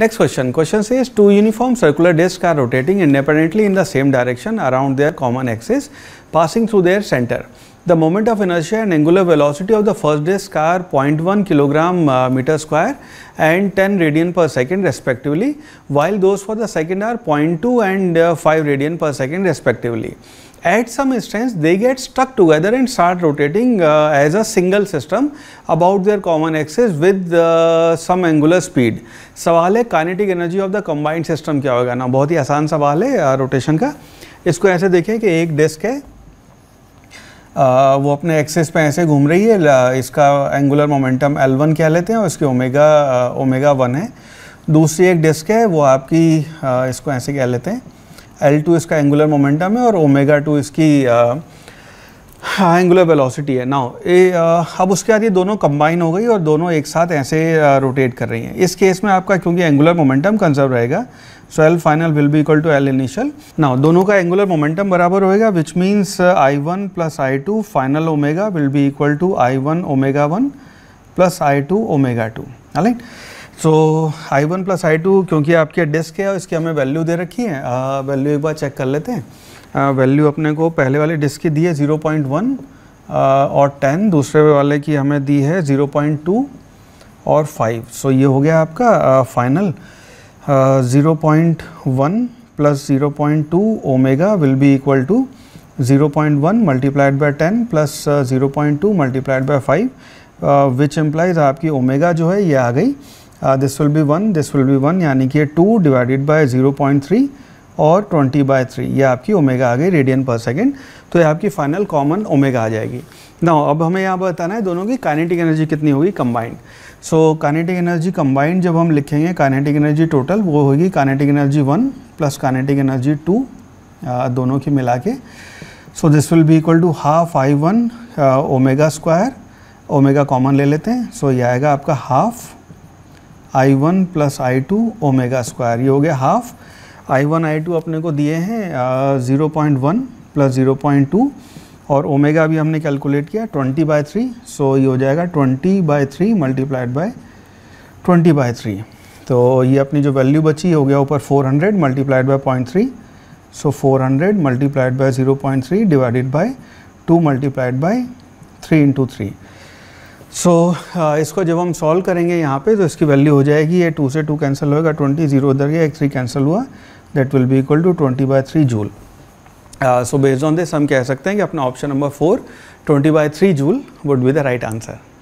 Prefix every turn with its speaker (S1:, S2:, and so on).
S1: Next question. Question says two uniform circular discs are rotating independently in the same direction around their common axis passing through their center. The moment of inertia and angular velocity of the first disk are 0.1 kilogram uh, meter square and 10 radian per second respectively, while those for the second are 0.2 and uh, 5 radian per second respectively. At some strengths, they get stuck together and start rotating uh, as a single system about their common axis with some angular speed. सवाल है kinetic energy of the combined system क्या होगा ना बहुत ही आसान सवाल है rotation का इसको ऐसे देखें कि एक डिस्क है आ, वो अपने एक्सेस पे ऐसे घूम रही है इसका एंगुलर मोमेंटम एल वन क्या लेते हैं और इसकी ओमेगा ओमेगा वन है दूसरी एक डिस्क है वो आपकी आ, इसको ऐसे क्या लेते हैं एल टू इसका एंगुलर मोमेंटम है और ओमेगा टू इसकी आ, हाँ एंगुलर वेलोसिटी है नाउ अब उसके बाद ये दोनों कंबाइन हो गई और दोनों एक साथ ऐसे रोटेट कर रही हैं इस केस में आपका क्योंकि एंगुलर मोमेंटम कंजर्व रहेगा so L final will be equal to L initial now दोनों का एंगुलर मोमेंटम बराबर होएगा which means I one plus I two final omega will be equal to I one omega one plus I two omega two right so I one plus I two क्योंकि आपके disc है और इसकी हमें value दे रखी है value एक बार check कर लेते हैं वैल्यू अपने को पहले वाले डिस्क की दी है 0.1 और 10 दूसरे वाले की हमें दी है 0.2 और 5 सो so ये हो गया आपका final zero point one plus zero point two omega will be equal to zero point one multiplied by ten plus zero point two multiplied by five which implies आपकी ओमेगा जो है ये आ गई this will be one this will be one यानी कि two divided by zero point three और 20 by three ये आपकी ओमेगा आ गई रेडियन पर सेकेंड तो ये आपकी फाइनल कॉमन ओमेगा आ जाएगी ना अब हमें यहाँ बताना है दोनों की काइनेटिक एनर्जी कितनी होगी combined so kinetic energy combined जब हम लिखेंगे काइनेटिक एनर्जी टोटल वो होगी kinetic energy one plus kinetic energy two दोनों की मिला के so this will be equal to half I one omega square omega common ले लेते हैं सो so, ये आएगा आपका half I one plus I two omega square ये हो गया half I one I two अपने को दिए हैं zero point one plus zero point two और ओमेगा भी हमने कैलकुलेट किया ट्वेंटी बाय थ्री सो ये हो जाएगा twenty by three multiplied by twenty by three तो ये अपनी जो वैल्यू बची हो गया ऊपर four hundred multiplied by point three so four hundred multiplied by zero point three divided by two multiplied by three into three so so, uh, इसको जब हम सॉल्व करेंगे यहाँ पे तो इसकी वैल्यू हो जाएगी ये टू से टू कैंसिल होएगा ट्वेंटी जीरो उधर गया एक थ्री कैंसिल हुआ that will be equal to twenty by three joule so based on this हम कह सकते हैं कि अपना option number four twenty by three joule would be the right answer